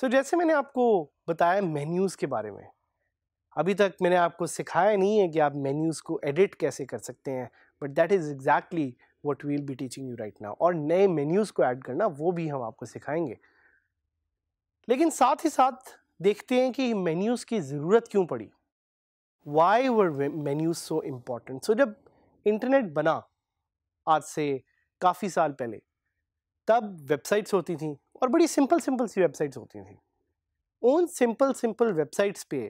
सो so, जैसे मैंने आपको बताया मेन्यूज़ के बारे में अभी तक मैंने आपको सिखाया नहीं है कि आप मेन्यूज़ को एडिट कैसे कर सकते हैं but that is exactly what we'll be teaching you right now और नए मेन्यूज़ को ऐड करना वो भी हम आपको सिखाएंगे लेकिन साथ ही साथ देखते हैं कि मेन्यूज़ की ज़रूरत क्यों पड़ी why were menus so important so जब इंटरनेट बना आज से काफ़ी साल पहले तब वेबसाइट्स होती थी और बड़ी सिंपल सिंपल सी वेबसाइट्स होती थी उन सिंपल सिंपल वेबसाइट्स पे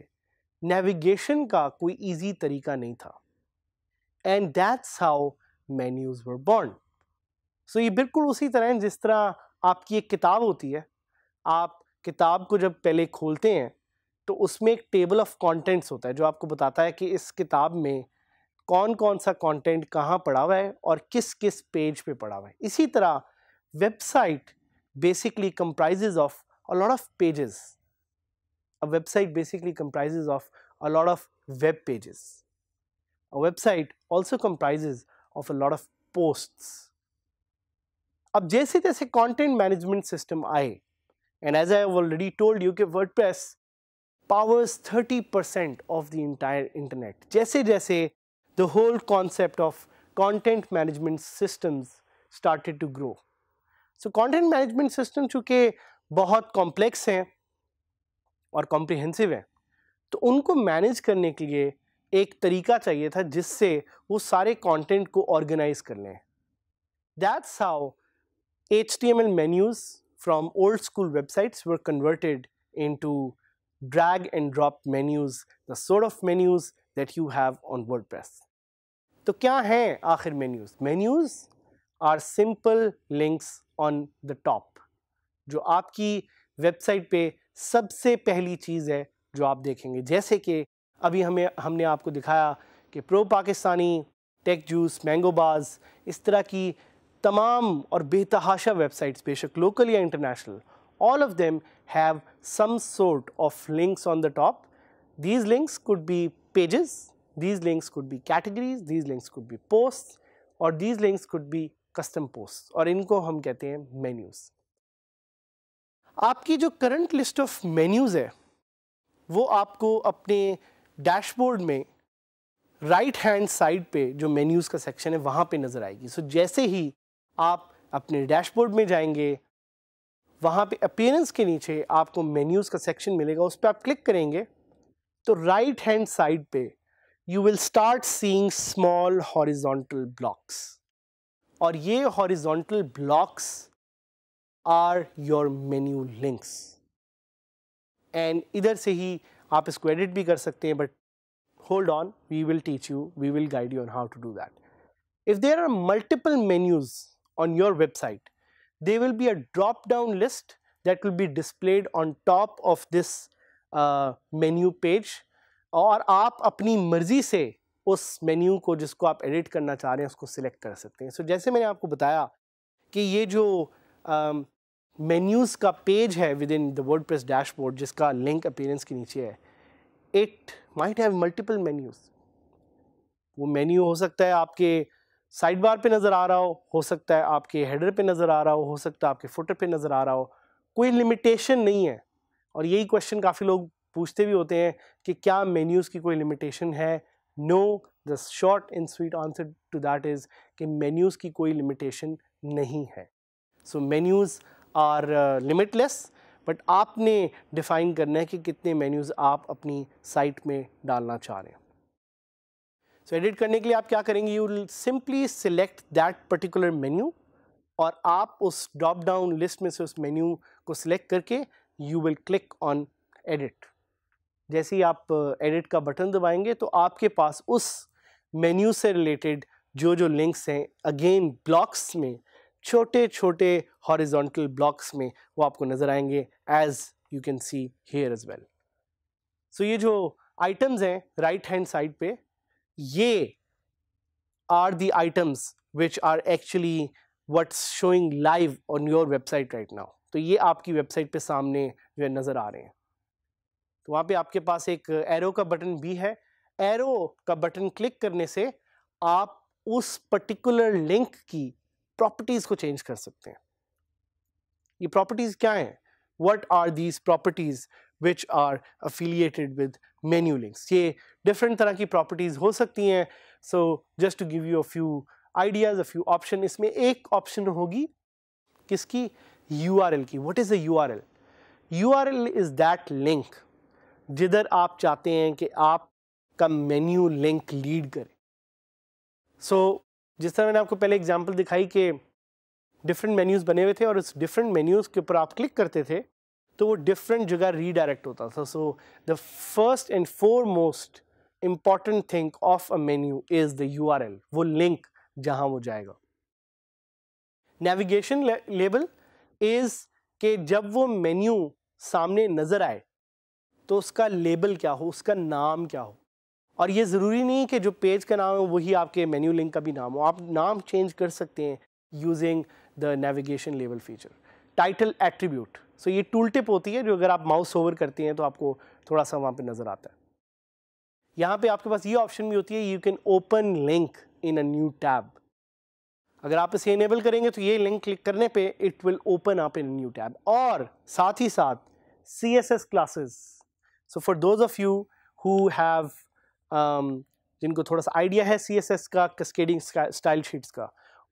नेविगेशन का कोई इजी तरीका नहीं था and that's how menus were born so ये बिल्कुल उसी तरह जिस तरह आपकी एक किताब होती है आप किताब को जब पहले खोलते हैं तो उसमें एक टेबल ऑफ कंटेंट्स होता है जो आपको बताता है कि इस किताब में कौन कौन सा कंटेंट कहाँ पड़ा हुआ है और किस किस पेज पे पड़ा हुआ है इसी तरह website basically comprises of a lot of pages a website basically comprises of a lot of web pages. A website also comprises of a lot of posts. अब jaise jaise content management system aaye, and as I have already told you WordPress powers 30% of the entire internet. Jaise jaise the whole concept of content management systems started to grow. So content management system चूँकि बहुत complex और comprehensive हैं तो उनको manage करने के लिए एक तरीका चाहिए था जिससे वो सारे कंटेंट को ऑर्गेनाइज कर लें that's how H T M L menus from old school websites were converted into drag and drop menus the sort of menus that you have on WordPress तो क्या हैं आखिर menus menus are simple links on the top जो आपकी website पे सबसे पहली चीज़ है जो आप देखेंगे जैसे कि अभी हमें हमने आपको दिखाया कि pro Pakistani tech juice Mangobaaz इस तरह की तमाम और बेतहाशा वेबसाइट्स बेशक लोकल या international all of them have some sort of links on the top these links could be pages these links could be categories these links could be post or these links could be custom post और इनको हम कहते हैं menus आपकी जो current list of menus है वो आपको अपने डैशबोर्ड में राइट हैंड साइड पे जो मेन्यूज़ का सेक्शन है वहाँ पे नज़र आएगी सो so, जैसे ही आप अपने डैशबोर्ड में जाएंगे वहाँ पे अपियरेंस के नीचे आपको मेन्यूज़ का सेक्शन मिलेगा उस पर आप क्लिक करेंगे तो राइट हैंड साइड पे you will start seeing small horizontal blocks और ये horizontal blocks are your menu links and इधर से ही आप इसको edit भी कर सकते हैं but hold on we will teach you we will guide you on how to do that if there are multiple menus on your website there will be a drop down list that will be displayed on top of this uh, menu page और आप अपनी मर्ज़ी से उस menu को जिसको आप edit करना चाह रहे हैं उसको सिलेक्ट कर सकते हैं सो so, जैसे मैंने आपको बताया कि ये जो मेन्यूज़ um, का पेज है within the WordPress dashboard जिसका लिंक अपीयरेंस के नीचे है it might have multiple menus वो मेन्यू हो सकता है आपके साइड बार पे नज़र आ रहा हो हो सकता है आपके हेडर पे नज़र आ रहा हो हो सकता है आपके फुटर पे नज़र आ रहा हो कोई लिमिटेशन नहीं है और यही क्वेश्चन काफ़ी लोग पूछते भी होते हैं कि क्या मेन्यूज़ की कोई लिमिटेशन है no the short and sweet answer to that is कि मेन्यूज़ की कोई लिमिटेशन नहीं है so menus are limitless but आपने डिफ़ाइन करना है कि कितने मेन्यूज़ आप अपनी साइट में डालना चाह रहे हैं सो so, एडिट करने के लिए आप क्या करेंगे you simply select that particular menu और आप उस ड्रॉप डाउन लिस्ट में से उस मेन्यू को सिलेक्ट करके you will click on edit जैसे ही आप एडिट uh, का बटन दबाएंगे तो आपके पास उस मेन्यू से रिलेटेड जो जो लिंक्स हैं अगेन ब्लॉक्स में छोटे छोटे हॉरिजॉन्टल ब्लॉक्स में वो आपको नज़र आएंगे as you can see here as well so ये जो आइटम्स हैं राइट हैंड साइड पे ये are the items which are actually what's showing live on your website right now तो ये आपकी वेबसाइट पे सामने जो है नज़र आ रहे हैं तो वहाँ पे आपके पास एक एरो का बटन भी है एरो का बटन क्लिक करने से आप उस पर्टिकुलर लिंक की प्रॉपर्टीज को चेंज कर सकते हैं ये प्रॉपर्टीज क्या हैं what are these properties which are affiliated with menu links ये डिफरेंट तरह की प्रॉपर्टीज हो सकती हैं so just to give you a few ideas a few option इसमें एक ऑप्शन होगी किसकी यू आर एल की what is a U R L U R L is that link जिधर आप चाहते हैं कि आपका मेन्यू लिंक लीड करें सो जिस तरह मैंने आपको पहले एग्जाम्पल दिखाई कि डिफरेंट मेन्यूज़ बने हुए थे और उस डिफरेंट मेन्यूज़ के ऊपर आप क्लिक करते थे तो वो डिफरेंट जगह रीडायरेक्ट होता था so the first and foremost important thing of a menu is the U वो लिंक जहाँ वो जाएगा नेविगेशन लेबल इज़ के जब वो मेन्यू सामने नज़र आए तो उसका लेबल क्या हो उसका नाम क्या हो और ये ज़रूरी नहीं कि जो पेज का नाम है वही आपके मेन्यू लिंक का भी नाम हो आप नाम चेंज कर सकते हैं using the navigation level feature title attribute so ये टूल टिप होती है जो अगर आप माउस ओवर करते हैं तो आपको थोड़ा सा वहाँ पर नज़र आता है यहाँ पे आपके पास ये ऑप्शन भी होती है you can open link in a new tab अगर आप इसे इनेबल करेंगे तो ये लिंक क्लिक करने पे it will open up in new tab और साथ ही साथ C S S classes so for those of you who have जिनको थोड़ा सा आइडिया है सी का कस्केडिंग स्टाइल शीट्स का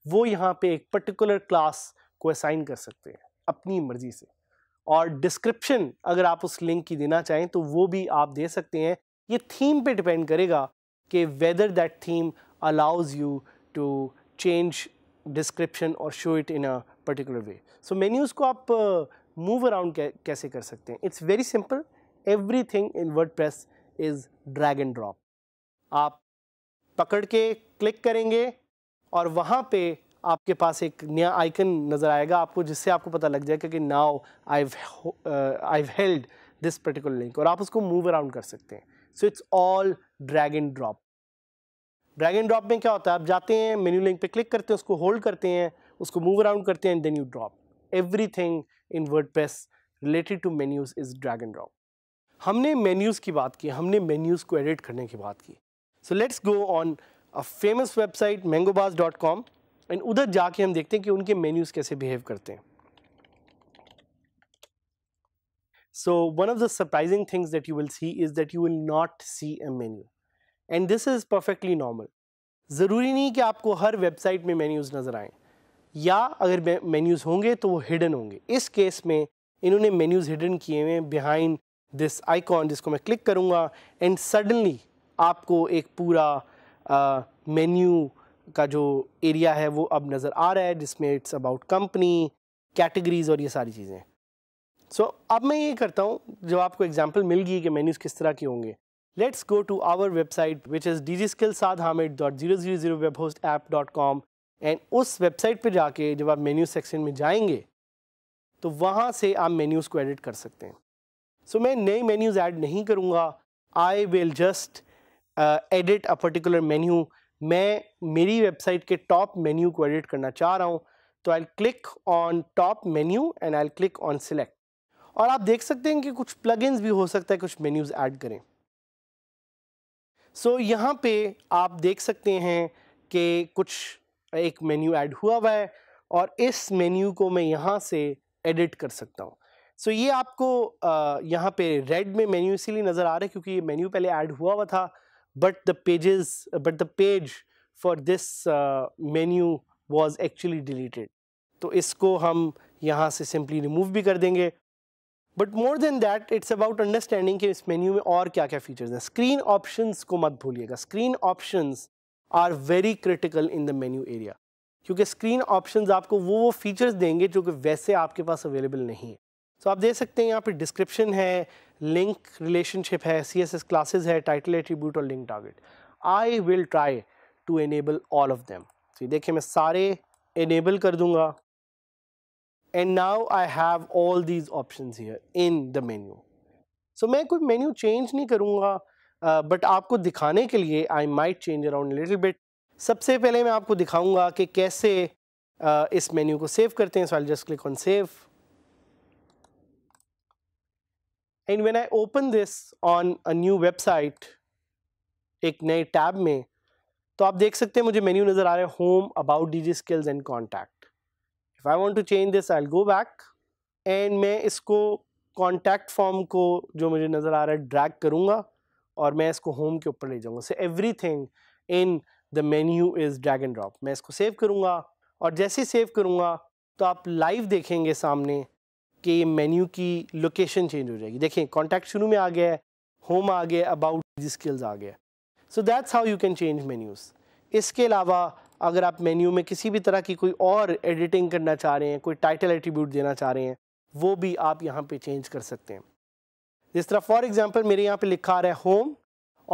वो यहाँ पे एक पर्टिकुलर क्लास को असाइन कर सकते हैं अपनी मर्ज़ी से और डिस्क्रिप्शन अगर आप उस लिंक की देना चाहें तो वो भी आप दे सकते हैं ये थीम पे डिपेंड करेगा कि whether that theme allows you to change description और show it in a particular way so menus को आप मूव uh, अराउंड कैसे कर सकते हैं it's very simple every thing in WordPress is drag and drop आप पकड़ के क्लिक करेंगे और वहाँ पे आपके पास एक नया आइकन नज़र आएगा आपको जिससे आपको पता लग जाएगा कि now I I held this particular link और आप उसको मूव अराउंड कर सकते हैं so it's all drag and drop drag and drop में क्या होता है आप जाते हैं मेन्यू लिंक पे क्लिक करते हैं उसको होल्ड करते हैं उसको मूव अराउंड करते हैं and then you drop every thing in word related to menus is drag and drop हमने मेन्यूज़ की बात की हमने मेन्यूज़ को एडिट करने की बात की so let's go on a famous website Mangobaaz dot com and उधर जाके हम देखते हैं कि उनके मेन्यूज़ कैसे बिहेव करते हैं so one of the surprising things that you will see is that you will not see a menu and this is perfectly normal ज़रूरी नहीं कि आपको हर वेबसाइट में मेन्यूज़ नज़र आए या अगर मेन्यूज़ होंगे तो वो हिडन होंगे इस केस में इन्होंने मेन्यूज़ हिडन किए हुए बिहाइंड दिस आइकॉन जिसको मैं क्लिक करूँगा एंड सडनली आपको एक पूरा मेन्यू का जो एरिया है वो अब नज़र आ रहा है जिसमें इट्स अबाउट कंपनी कैटेगरीज और ये सारी चीज़ें सो so, अब मैं ये करता हूँ जब आपको एग्जाम्पल मिल गई कि मेन्यूज़ किस तरह के होंगे let's go to our website which is D G skill Saad Hamid dot zero zero zero web host app dot com and उस वेबसाइट पर जाके जब आप मेन्यू सेक्शन में जाएंगे तो वहाँ से आप मेन्यूज़ को एडिट कर सकते हैं सो so, मैं नए मेन्यूज़ ऐड नहीं करूँगा I will just edit a particular menu मैं मेरी वेबसाइट के टॉप मेन्यू को एडिट करना चाह रहा हूँ तो I click on top menu and I click on select और आप देख सकते हैं कि कुछ प्लगइन्स भी हो सकता है कुछ मेन्यूज़ ऐड करें सो so, यहाँ पे आप देख सकते हैं कि कुछ एक मेन्यू ऐड हुआ हुआ है और इस मेन्यू को मैं यहाँ से एडिट कर सकता हूँ सो so, ये आपको uh, यहाँ पे रेड में मेन्यू इसीलिए नज़र आ रहा है क्योंकि ये मेन्यू पहले ऐड हुआ हुआ था but the pages, but the page for this uh, menu was actually deleted. तो इसको हम यहाँ से simply remove भी कर देंगे but more than that it's about understanding कि इस मेन्यू में और क्या क्या फीचर्स हैं स्क्रीन ऑप्शंस को मत भूलिएगा screen options are very critical in the menu area क्योंकि स्क्रीन ऑप्शंस आपको वो वो फीचर्स देंगे जो कि वैसे आपके पास अवेलेबल नहीं है सो so आप देख सकते हैं यहाँ पे डिस्क्रिप्शन है लिंक रिलेशनशिप है सी एस एस क्लासेज है टाइटल एट्रीब्यूट और link target I will try to enable all of them तो देखिए मैं सारे एनेबल कर दूंगा and now I have all these option in the menu so मैं कोई मेन्यू चेंज नहीं करूँगा बट uh, आपको दिखाने के लिए I might change around little bit सबसे पहले मैं आपको दिखाऊंगा कि कैसे uh, इस मेन्यू को सेव करते हैं so I just click on save and when I open this on a new website एक नए टैब में तो आप देख सकते हैं मुझे मेन्यू नज़र आ रहा है home about DG skills and contact if I want to change this I go back and मैं इसको कॉन्टैक्ट फॉर्म को जो मुझे नज़र आ रहा है ड्रैग करूँगा और मैं इसको होम के ऊपर ले जाऊँगा so every thing in the menu is drag and drop मैं इसको सेव करूँगा और जैसे सेव करूँगा तो आप लाइव देखेंगे सामने आपके मेन्यू की लोकेशन चेंज हो जाएगी देखें कॉन्टैक्ट शुरू में आ गया है होम आ गया अबाउट स्किल्स आ गया so that's how you can change menus इसके अलावा अगर आप मेन्यू में किसी भी तरह की कोई और एडिटिंग करना चाह रहे हैं कोई टाइटल एट्रीब्यूट देना चाह रहे हैं वो भी आप यहाँ पे चेंज कर सकते हैं जिस तरह फॉर एग्जांपल मेरे यहाँ पे लिखा आ रहा है होम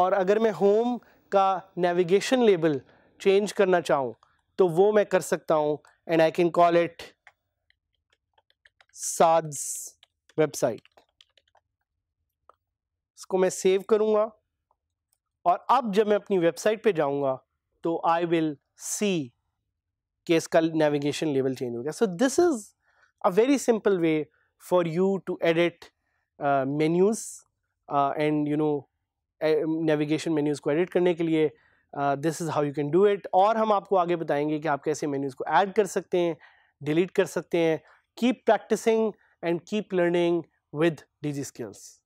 और अगर मैं होम का नेविगेशन लेबल चेंज करना चाहूँ तो वो मैं कर सकता हूँ and I can call it साज वेबसाइट इसको मैं सेव करूंगा और अब जब मैं अपनी वेबसाइट पे जाऊंगा तो आई विल सी कि इसका नेविगेशन लेवल चेंज हो गया so this is a very simple way for you to edit menus and you know navigation menus को एडिट करने के लिए this is how you can do it और हम आपको आगे बताएंगे कि आप कैसे मेन्यूज़ को ऐड कर सकते हैं डिलीट कर सकते हैं keep practicing and keep learning with DG Skills.